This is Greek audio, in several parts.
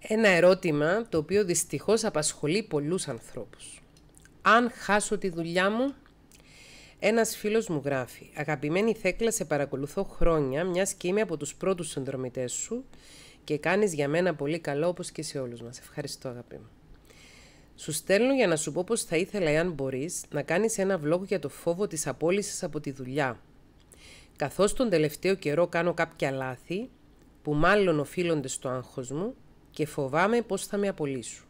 Ένα ερώτημα το οποίο δυστυχώς απασχολεί πολλούς ανθρώπους. Αν χάσω τη δουλειά μου, ένας φίλος μου γράφει «Αγαπημένη Θέκλα, σε παρακολουθώ χρόνια, μιας και είμαι από τους πρώτους συνδρομητές σου και κάνεις για μένα πολύ καλό όπως και σε όλους μας. Ευχαριστώ αγάπη μου». Σου στέλνω για να σου πω πως θα ήθελα, εάν μπορείς, να κάνεις ένα vlog για το φόβο της απόλυσης από τη δουλειά. Καθώς τον τελευταίο καιρό κάνω κάποια λάθη, που μάλλον οφείλονται στο άγχος μου, και φοβάμαι πως θα με απολύσουν.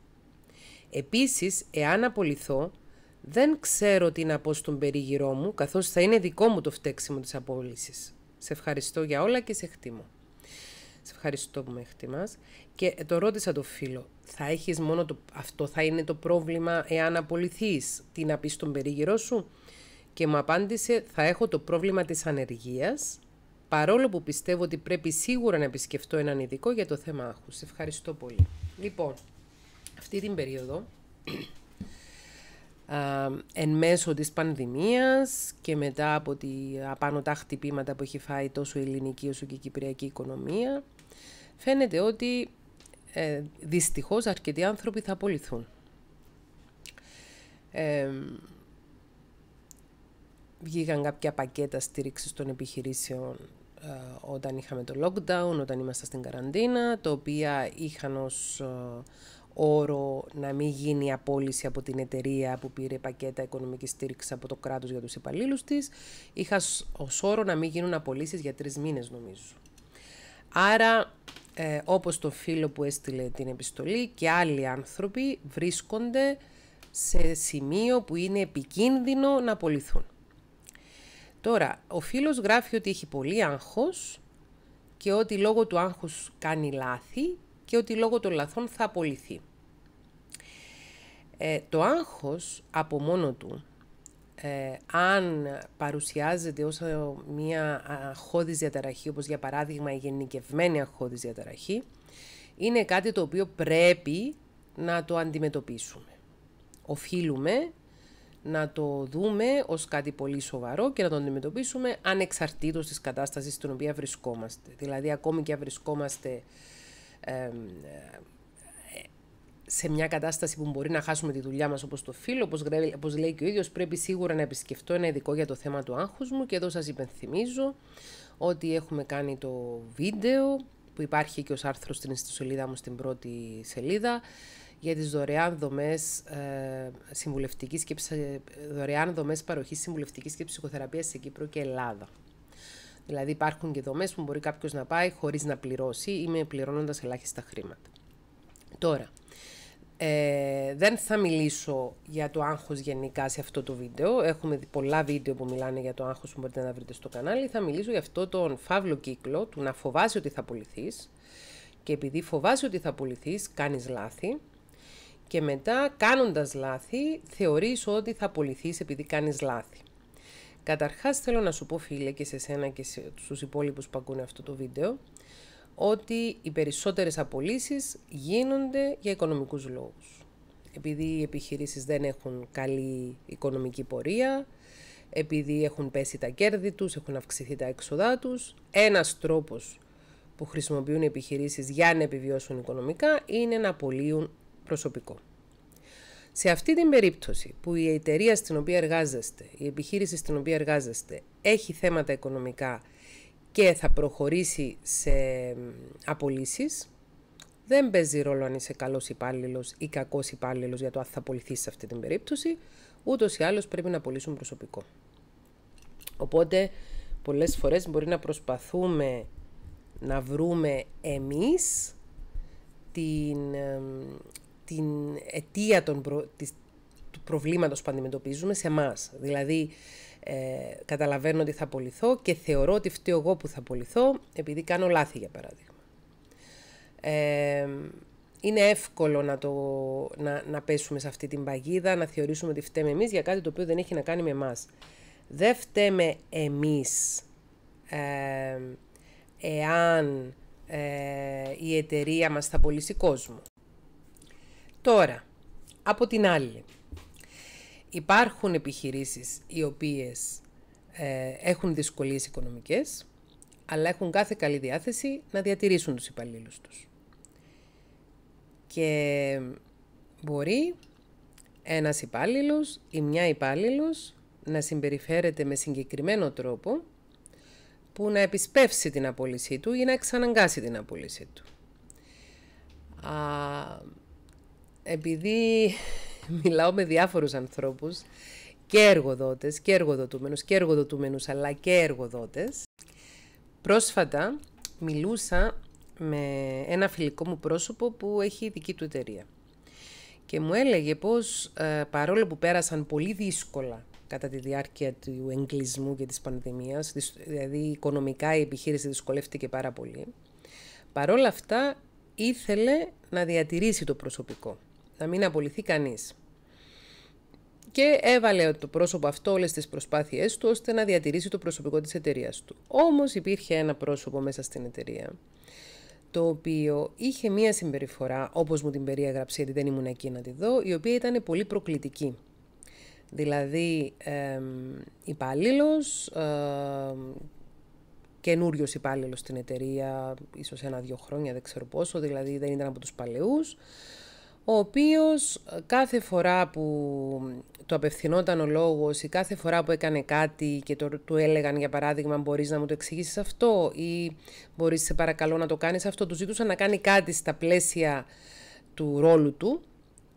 Επίσης, εάν απολυθώ, δεν ξέρω τι να πω στον περίγυρό μου, καθώς θα είναι δικό μου το φταίξιμο της απόλυσης. Σε ευχαριστώ για όλα και σε χτίμω. Σε ευχαριστώ που με χτιμάς. Και το ρώτησα το φίλο, θα έχεις μόνο το... αυτό θα είναι το πρόβλημα εάν απολυθείς, τι να πεις στον περίγυρό σου. Και μου απάντησε, θα έχω το πρόβλημα της ανεργίας παρόλο που πιστεύω ότι πρέπει σίγουρα να επισκεφτώ έναν ειδικό για το θέμα Σε Ευχαριστώ πολύ. Λοιπόν, αυτή την περίοδο, α, εν μέσω της πανδημίας και μετά από απάνω τα χτυπήματα που έχει φάει τόσο η ελληνική όσο και η κυπριακή οικονομία, φαίνεται ότι ε, δυστυχώς αρκετοί άνθρωποι θα απολυθούν. Ε, βγήκαν κάποια πακέτα στήριξης των επιχειρήσεων ε, όταν είχαμε το lockdown, όταν ήμασταν στην καραντίνα, τα οποία είχαν ως ε, όρο να μην γίνει απόλυση από την εταιρεία που πήρε πακέτα οικονομικής στήριξης από το κράτος για τους υπαλλήλους της. Είχα ως όρο να μην γίνουν απολύσεις για τρεις μήνες νομίζω. Άρα, ε, όπως το φίλο που έστειλε την επιστολή και άλλοι άνθρωποι βρίσκονται σε σημείο που είναι επικίνδυνο να απολυθούν. Τώρα, ο φίλος γράφει ότι έχει πολύ άγχος και ότι λόγω του άγχους κάνει λάθη και ότι λόγω των λαθών θα απολυθεί. Ε, το άγχος από μόνο του, ε, αν παρουσιάζεται ως ε, μια αγχώδης διαταραχή, όπως για παράδειγμα η γενικευμένη αγχώδης διαταραχή, είναι κάτι το οποίο πρέπει να το αντιμετωπίσουμε. Οφείλουμε να το δούμε ως κάτι πολύ σοβαρό και να το αντιμετωπίσουμε ανεξαρτήτως της κατάστασης στην οποία βρισκόμαστε. Δηλαδή ακόμη και αν βρισκόμαστε ε, σε μια κατάσταση που μπορεί να χάσουμε τη δουλειά μας όπως το φίλο, όπως, όπως λέει και ο ίδιος, πρέπει σίγουρα να επισκεφτώ ένα ειδικό για το θέμα του άγχους μου και εδώ σας υπενθυμίζω ότι έχουμε κάνει το βίντεο που υπάρχει και ως άρθρο στην ιστοσελίδα μου στην πρώτη σελίδα για τις δωρεάν δομές ε, συμβουλευτικής και δωρεάν δομές παροχής συμβουλευτικής και ψυχοθεραπείας σε Κύπρο και Ελλάδα. Δηλαδή υπάρχουν και δομές που μπορεί κάποιος να πάει χωρίς να πληρώσει ή με πληρώνοντας ελάχιστα χρήματα. Τώρα, ε, δεν θα μιλήσω για το άγχος γενικά σε αυτό το βίντεο. Έχουμε πολλά βίντεο που μιλάνε για το άγχος που μπορείτε να βρείτε στο κανάλι. Θα μιλήσω για αυτό τον φαύλο κύκλο του να φοβάσαι ότι θα πουληθείς και επειδή φοβάσαι ότι θα πουληθείς κάνεις λάθη και μετά κάνοντας λάθη θεωρείς ότι θα απολυθείς επειδή κάνεις λάθη. Καταρχάς θέλω να σου πω φίλε και σε σένα και στους υπόλοιπους που ακούνε αυτό το βίντεο ότι οι περισσότερες απολύσεις γίνονται για οικονομικούς λόγους. Επειδή οι επιχειρήσεις δεν έχουν καλή οικονομική πορεία, επειδή έχουν πέσει τα κέρδη τους, έχουν αυξηθεί τα έξοδά τους. Ένας τρόπος που χρησιμοποιούν οι επιχειρήσεις για να επιβιώσουν οικονομικά είναι να απολύουν σε αυτή την περίπτωση που η εταιρεία στην οποία εργάζεστε, η επιχείρηση στην οποία εργάζεστε έχει θέματα οικονομικά και θα προχωρήσει σε απολύσεις, δεν παίζει ρόλο αν είσαι καλός υπάλληλος ή κακός υπάλληλος για το αν θα απολυθείς σε αυτή την περίπτωση, ούτως ή άλλως πρέπει να απολύσουν προσωπικό. Οπότε πολλές φορές μπορεί να προσπαθούμε να βρούμε εμείς την την αιτία των του προβλήματος που αντιμετωπίζουμε σε εμάς. Δηλαδή, ε, καταλαβαίνω ότι θα απολυθώ και θεωρώ ότι φταίω εγώ που θα απολυθώ, επειδή κάνω λάθη, για παράδειγμα. Ε, είναι εύκολο να, το, να, να πέσουμε σε αυτή την παγίδα, να θεωρήσουμε ότι φταίμε εμείς για κάτι το οποίο δεν έχει να κάνει με εμάς. Δεν φταίμε εμείς ε, εάν η εταιρεία μας θα πωλήσει κόσμο. Τώρα, από την άλλη, υπάρχουν επιχειρήσεις οι οποίες ε, έχουν δυσκολίες οικονομικές, αλλά έχουν κάθε καλή διάθεση να διατηρήσουν τους υπαλλήλους τους. Και μπορεί ένας υπάλληλος ή μια υπάλληλος να συμπεριφέρεται με συγκεκριμένο τρόπο που να επισπεύσει την απόλυσή του ή να εξαναγκάσει την απόλυσή του. Α, επειδή μιλάω με διάφορους ανθρώπους και εργοδότες και εργοδοτούμενους και εργοδοτούμενους αλλά και εργοδότες πρόσφατα μιλούσα με ένα φιλικό μου πρόσωπο που έχει δική του εταιρεία και μου έλεγε πως ε, παρόλο που πέρασαν πολύ δύσκολα κατά τη διάρκεια του εγκλισμού και της πανδημίας, δηλαδή οικονομικά η επιχείρηση δυσκολεύτηκε πάρα πολύ, παρόλα αυτά ήθελε να διατηρήσει το προσωπικό να μην απολυθεί κανείς. Και έβαλε το πρόσωπο αυτό όλες τις προσπάθειές του ώστε να διατηρήσει το προσωπικό της εταιρείας του. Όμως υπήρχε ένα πρόσωπο μέσα στην εταιρεία το οποίο είχε μία συμπεριφορά, όπως μου την περιέγραψε, γιατί δεν ήμουν εκεί να τη δω, η οποία ήταν πολύ προκλητική. Δηλαδή, ε, υπάλληλο, ε, καινούριος υπάλληλος στην εταιρεία, ίσως ένα-δύο χρόνια, δεν ξέρω πόσο, δηλαδή δεν ήταν από τους παλαιούς, ο οποίος ε, κάθε φορά που το απευθυνόταν ο λόγος ή κάθε φορά που έκανε κάτι και το, του έλεγαν για παράδειγμα μπορείς να μου το εξηγήσεις αυτό ή μπορείς σε παρακαλώ να το κάνεις αυτό, του ζήτουσαν να κάνει κάτι στα πλαίσια του ρόλου του,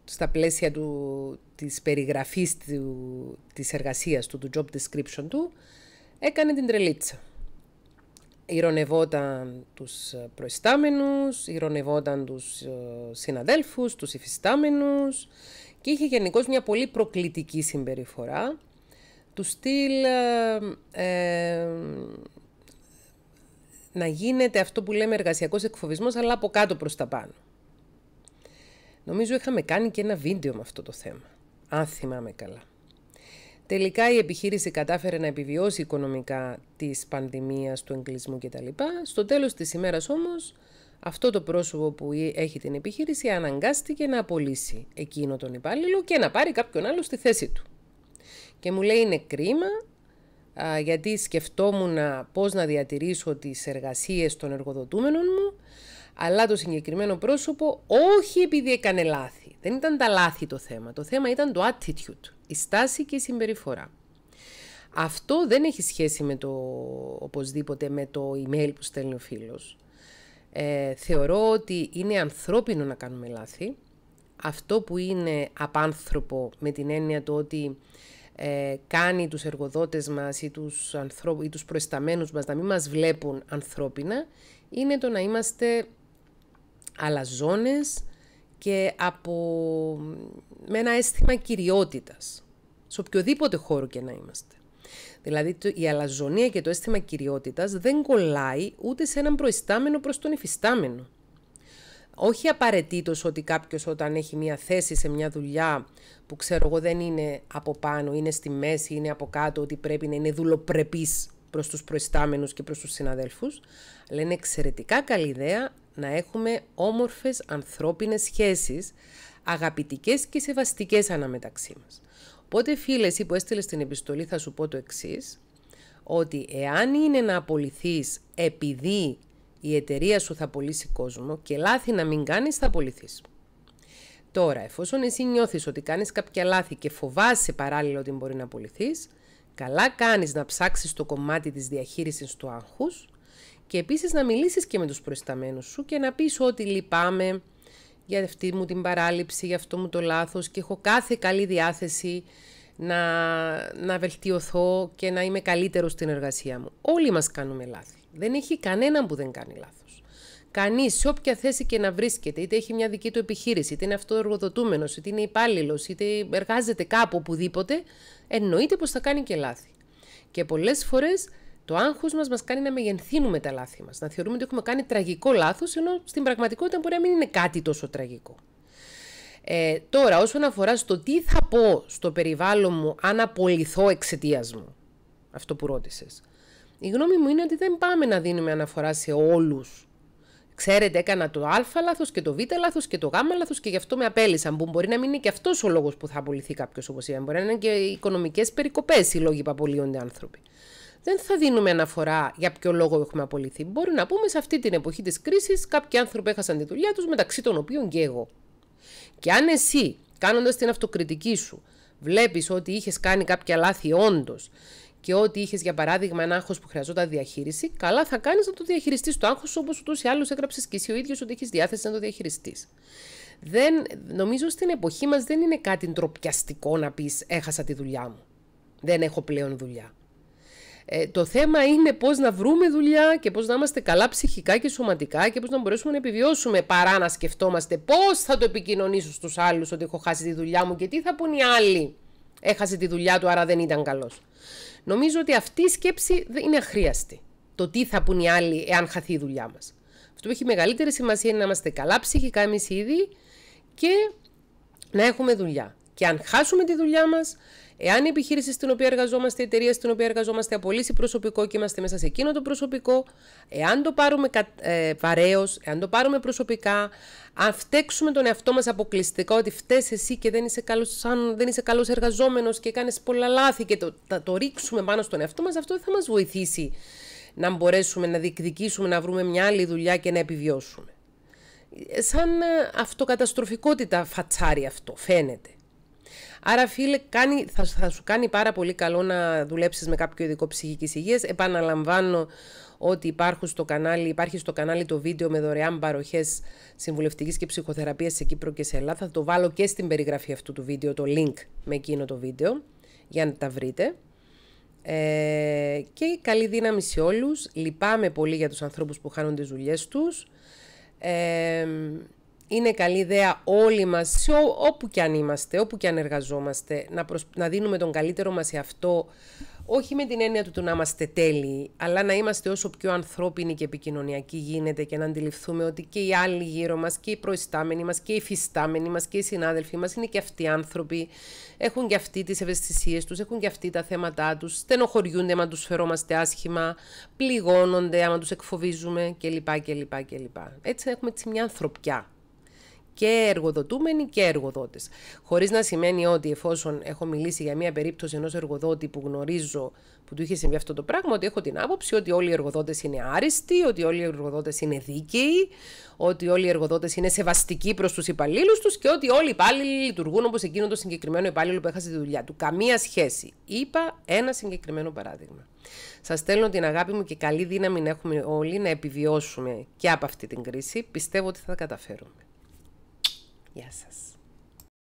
στα πλαίσια του, της περιγραφής του, της εργασίας του, του job description του, έκανε την τρελίτσα ηρωνευόταν τους ε, προϊστάμενους, ηρωνευόταν τους ε, συναδέλφους, τους υφιστάμενους και είχε γενικώς μια πολύ προκλητική συμπεριφορά του στυλ ε, να γίνεται αυτό που λέμε εργασιακός εκφοβισμός αλλά από κάτω προς τα πάνω. Νομίζω είχαμε κάνει και ένα βίντεο με αυτό το θέμα, αν θυμάμαι καλά. Τελικά η επιχείρηση κατάφερε να επιβιώσει οικονομικά της πανδημίας, του εγκλισμού κτλ. Στο τέλος της ημέρας όμως αυτό το πρόσωπο που έχει την επιχείρηση αναγκάστηκε να απολύσει εκείνο τον υπάλληλο και να πάρει κάποιον άλλο στη θέση του. Και μου λέει είναι κρίμα γιατί σκεφτόμουν πώς να διατηρήσω τις εργασίες των εργοδοτούμενων μου αλλά το συγκεκριμένο πρόσωπο όχι επειδή έκανε λάθη. Δεν ήταν τα λάθη το θέμα. Το θέμα ήταν το attitude η στάση και η συμπεριφορά. Αυτό δεν έχει σχέση με το, οπωσδήποτε με το email που στέλνει ο φίλος. Ε, θεωρώ ότι είναι ανθρώπινο να κάνουμε λάθη. Αυτό που είναι απάνθρωπο με την έννοια το ότι ε, κάνει τους εργοδότες μας ή τους, προσταμένους ή τους μας να μην μας βλέπουν ανθρώπινα, είναι το να είμαστε αλαζόνες, και από, με ένα αίσθημα κυριότητας, σε οποιοδήποτε χώρο και να είμαστε. Δηλαδή η αλαζονία και το αίσθημα κυριότητας δεν κολλάει ούτε σε έναν προϊστάμενο προς τον υφιστάμενο. Όχι απαραίτητος ότι κάποιος όταν έχει μια θέση σε μια δουλειά που ξέρω εγώ δεν είναι από πάνω, είναι στη μέση, είναι από κάτω, ότι πρέπει να είναι δουλοπρεπής προς τους προϊστάμενους και προς τους συναδέλφους, αλλά είναι εξαιρετικά καλή ιδέα να έχουμε όμορφες ανθρώπινες σχέσεις, αγαπητικές και σεβαστικές αναμεταξύ μας. Οπότε φίλε, εσύ που έστειλες την επιστολή θα σου πω το εξής ότι εάν είναι να απολυθείς επειδή η εταιρεία σου θα απολύσει κόσμο και λάθη να μην κάνεις θα απολυθείς. Τώρα, εφόσον εσύ νιώθεις ότι κάνεις κάποια λάθη και φοβάσαι παράλληλα ότι μπορεί να απολυθείς, καλά κάνεις να ψάξεις το κομμάτι της διαχείρισης του άγχους και επίσης να μιλήσεις και με τους προϊσταμένους σου και να πεις ότι λυπάμαι για αυτή μου την παράληψη, για αυτό μου το λάθος, και έχω κάθε καλή διάθεση να, να βελτιωθώ και να είμαι καλύτερος στην εργασία μου. Όλοι μας κάνουμε λάθη. Δεν έχει κανέναν που δεν κάνει λάθος. Κανείς, σε όποια θέση και να βρίσκεται, είτε έχει μια δική του επιχείρηση, είτε είναι αυτοεργοδοτούμενος, είτε είναι υπάλληλος, είτε εργάζεται κάπου οπουδήποτε, εννοείται πως θα κάνει και λάθη. Και πολλές φορές το άγχος μας μας κάνει να μεγενθύνουμε τα λάθη μας, να θεωρούμε ότι έχουμε κάνει τραγικό λάθος, ενώ στην πραγματικότητα μπορεί να μην είναι κάτι τόσο τραγικό. Ε, τώρα, όσον αφορά στο τι θα πω στο περιβάλλον μου αν απολυθώ εξαιτίας μου, αυτό που ρώτησες. Η γνώμη μου είναι ότι δεν πάμε να δίνουμε αναφορά σε όλους. Ξέρετε, έκανα το Α λάθος και το Β λάθος και το Γ λάθος και γι' αυτό με απέλησαν. Που μπορεί να μην είναι και αυτός ο λόγος που θα απολυθεί κάποιος, όπως είπαμε. Μπορεί να είναι και οι οικονομικές περικοπές οι λόγοι που απολύονται άνθρωποι δεν θα δίνουμε αναφορά για ποιο λόγο έχουμε απολυθεί. Μπορεί να πούμε σε αυτή την εποχή της κρίσης κάποιοι άνθρωποι έχασαν τη δουλειά τους, μεταξύ των οποίων και εγώ. Και αν εσύ, κάνοντας την αυτοκριτική σου, βλέπεις ότι είχες κάνει κάποια λάθη όντως και ότι είχες, για παράδειγμα, ένα άγχος που χρειαζόταν διαχείριση, καλά θα κάνεις να το διαχειριστείς το άγχος όπως ούτως ή άλλως έγραψες και εσύ ο ίδιος ότι έχεις διάθεση να το διαχειριστείς. Δεν, νομίζω στην εποχή μας δεν είναι κάτι ντροπιαστικό να πεις Έχασα τη δουλειά μου. Δεν έχω πλέον δουλειά. Ε, το θέμα είναι πώς να βρούμε δουλειά και πώς να είμαστε καλά ψυχικά και σωματικά και πώς να μπορέσουμε να επιβιώσουμε παρά να σκεφτόμαστε πώς θα το επικοινωνήσω στους άλλους ότι έχω χάσει τη δουλειά μου και τι θα πούν οι άλλοι έχασε τη δουλειά του άρα δεν ήταν καλός. Νομίζω ότι αυτή η σκέψη είναι αχρίαστη. Το τι θα πούν οι άλλοι εάν χαθεί η δουλειά μας. Αυτό που έχει μεγαλύτερη σημασία είναι να είμαστε καλά ψυχικά εμείς ήδη και να έχουμε δουλειά. Και αν χάσουμε τη δουλειά μας, Εάν η επιχείρηση στην οποία εργαζόμαστε, η εταιρεία στην οποία εργαζόμαστε απολύσει προσωπικό και είμαστε μέσα σε εκείνο το προσωπικό, εάν το πάρουμε βαρέω, ε, εάν το πάρουμε προσωπικά, αν φταίξουμε τον εαυτό μας αποκλειστικά ότι φταίει εσύ και δεν είσαι καλός εργαζόμενος και κάνεις πολλά λάθη και το, το ρίξουμε πάνω στον εαυτό μας αυτό δεν θα μας βοηθήσει να μπορέσουμε να διεκδικήσουμε, να βρούμε μια άλλη δουλειά και να επιβιώσουμε. Ε, σαν ε, αυτοκαταστροφικότητα φατσάρι αυτό, φαίνεται. Άρα, φίλε, κάνει, θα, θα σου κάνει πάρα πολύ καλό να δουλέψεις με κάποιο ειδικό ψυχικής υγείας. Επαναλαμβάνω ότι υπάρχουν στο κανάλι, υπάρχει στο κανάλι το βίντεο με δωρεάν παροχές συμβουλευτικής και ψυχοθεραπείας σε Κύπρο και σε Ελλάδα. Θα το βάλω και στην περιγραφή αυτού του βίντεο, το link με εκείνο το βίντεο, για να τα βρείτε. Ε, και καλή δύναμη σε όλους. Λυπάμαι πολύ για τους ανθρώπους που χάνουν τις δουλειές τους. Ε, είναι καλή ιδέα όλοι μας, σε ό, όπου και αν είμαστε, όπου και αν εργαζόμαστε, να, να δίνουμε τον καλύτερο μας σε αυτό, όχι με την έννοια του, να είμαστε τέλειοι, αλλά να είμαστε όσο πιο ανθρώπινοι και επικοινωνιακοί γίνεται και να αντιληφθούμε ότι και οι άλλοι γύρω μας και οι προϊστάμενοι μας και οι φυστάμενοι μας και οι συνάδελφοί μας είναι και αυτοί άνθρωποι, έχουν και αυτοί τις ευαισθησίες τους, έχουν και αυτοί τα θέματα τους, στενοχωριούνται άμα τους φερόμαστε άσχημα, πληγώνονται άμα τους εκφοβίζουμε κλπ. κλπ, κλπ. Έτσι έχουμε έτσι μια ανθρωπιά και εργοδοτούμενοι και εργοδότες. Χωρίς να σημαίνει ότι εφόσον έχω μιλήσει για μια περίπτωση ενός εργοδότη που γνωρίζω που του είχε συμβεί αυτό το πράγμα, ότι έχω την άποψη ότι όλοι οι εργοδότες είναι άριστοι, ότι όλοι οι εργοδότες είναι δίκαιοι, ότι όλοι οι εργοδότες είναι σεβαστικοί προς τους υπαλλήλους τους και ότι όλοι οι υπάλληλοι λειτουργούν όπως εκείνο το συγκεκριμένο υπάλληλο που έχασε τη δουλειά του. Καμία σχέση. Είπα ένα συγκεκριμένο παράδειγμα. Σας στέλνω την αγάπη μου και καλή δύναμη να έχουμε όλοι να επιβιώσουμε και από αυτή την κρίση. Πιστεύω ότι θα τα καταφέρουμε. Yes.